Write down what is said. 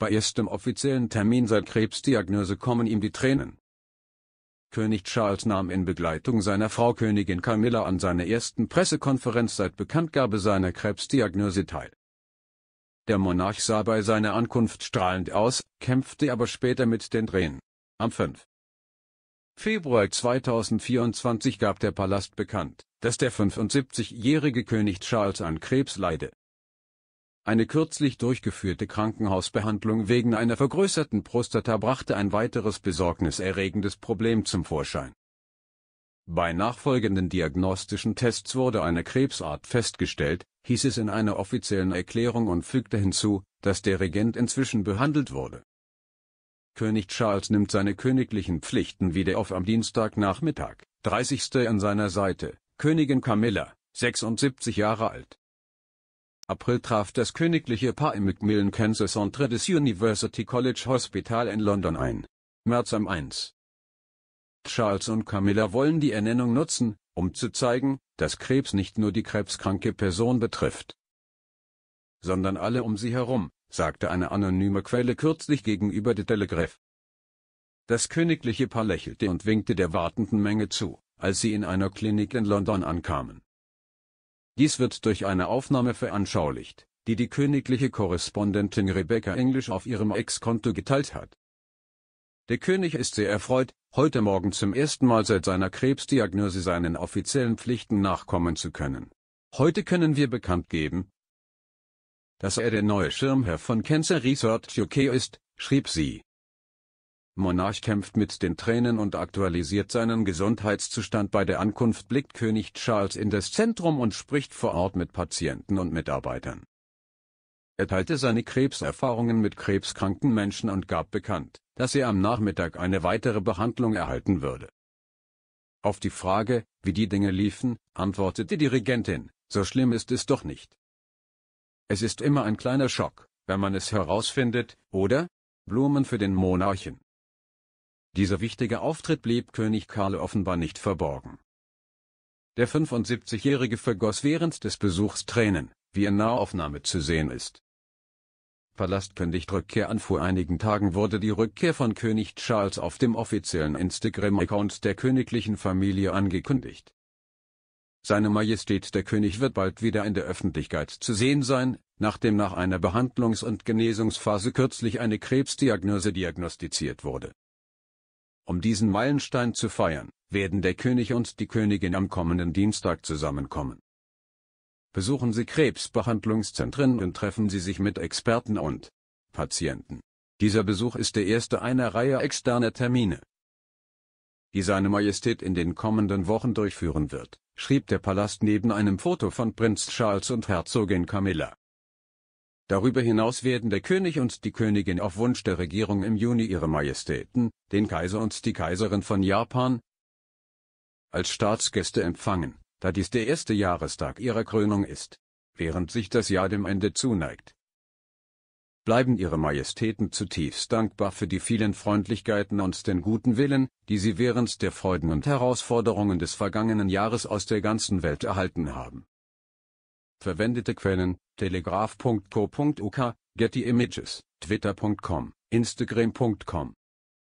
Bei erstem offiziellen Termin seit Krebsdiagnose kommen ihm die Tränen. König Charles nahm in Begleitung seiner Frau Königin Camilla an seiner ersten Pressekonferenz seit Bekanntgabe seiner Krebsdiagnose teil. Der Monarch sah bei seiner Ankunft strahlend aus, kämpfte aber später mit den Tränen. Am 5. Februar 2024 gab der Palast bekannt, dass der 75-jährige König Charles an Krebs leide eine kürzlich durchgeführte Krankenhausbehandlung wegen einer vergrößerten Prostata brachte ein weiteres besorgniserregendes Problem zum Vorschein. Bei nachfolgenden diagnostischen Tests wurde eine Krebsart festgestellt, hieß es in einer offiziellen Erklärung und fügte hinzu, dass der Regent inzwischen behandelt wurde. König Charles nimmt seine königlichen Pflichten wieder auf am Dienstagnachmittag, 30. an seiner Seite, Königin Camilla, 76 Jahre alt. April traf das königliche Paar im Macmillan Cancer Centre des University College Hospital in London ein. März am 1. Charles und Camilla wollen die Ernennung nutzen, um zu zeigen, dass Krebs nicht nur die krebskranke Person betrifft, sondern alle um sie herum, sagte eine anonyme Quelle kürzlich gegenüber The Telegraph. Das königliche Paar lächelte und winkte der wartenden Menge zu, als sie in einer Klinik in London ankamen. Dies wird durch eine Aufnahme veranschaulicht, die die königliche Korrespondentin Rebecca English auf ihrem Ex-Konto geteilt hat. Der König ist sehr erfreut, heute Morgen zum ersten Mal seit seiner Krebsdiagnose seinen offiziellen Pflichten nachkommen zu können. Heute können wir bekannt geben, dass er der neue Schirmherr von Cancer Research UK ist, schrieb sie. Monarch kämpft mit den Tränen und aktualisiert seinen Gesundheitszustand bei der Ankunft blickt König Charles in das Zentrum und spricht vor Ort mit Patienten und Mitarbeitern. Er teilte seine Krebserfahrungen mit krebskranken Menschen und gab bekannt, dass er am Nachmittag eine weitere Behandlung erhalten würde. Auf die Frage, wie die Dinge liefen, antwortete die Regentin, so schlimm ist es doch nicht. Es ist immer ein kleiner Schock, wenn man es herausfindet, oder? Blumen für den Monarchen. Dieser wichtige Auftritt blieb König Karl offenbar nicht verborgen. Der 75-Jährige vergoss während des Besuchs Tränen, wie in Nahaufnahme zu sehen ist. Palast kündigt Rückkehr an. Vor einigen Tagen wurde die Rückkehr von König Charles auf dem offiziellen Instagram-Account der königlichen Familie angekündigt. Seine Majestät der König wird bald wieder in der Öffentlichkeit zu sehen sein, nachdem nach einer Behandlungs- und Genesungsphase kürzlich eine Krebsdiagnose diagnostiziert wurde um diesen Meilenstein zu feiern, werden der König und die Königin am kommenden Dienstag zusammenkommen. Besuchen Sie Krebsbehandlungszentren und treffen Sie sich mit Experten und Patienten. Dieser Besuch ist der erste einer Reihe externer Termine, die seine Majestät in den kommenden Wochen durchführen wird, schrieb der Palast neben einem Foto von Prinz Charles und Herzogin Camilla. Darüber hinaus werden der König und die Königin auf Wunsch der Regierung im Juni ihre Majestäten, den Kaiser und die Kaiserin von Japan, als Staatsgäste empfangen, da dies der erste Jahrestag ihrer Krönung ist, während sich das Jahr dem Ende zuneigt. Bleiben Ihre Majestäten zutiefst dankbar für die vielen Freundlichkeiten und den guten Willen, die Sie während der Freuden und Herausforderungen des vergangenen Jahres aus der ganzen Welt erhalten haben. Verwendete Quellen, telegraph.co.uk, Getty Images, twitter.com, instagram.com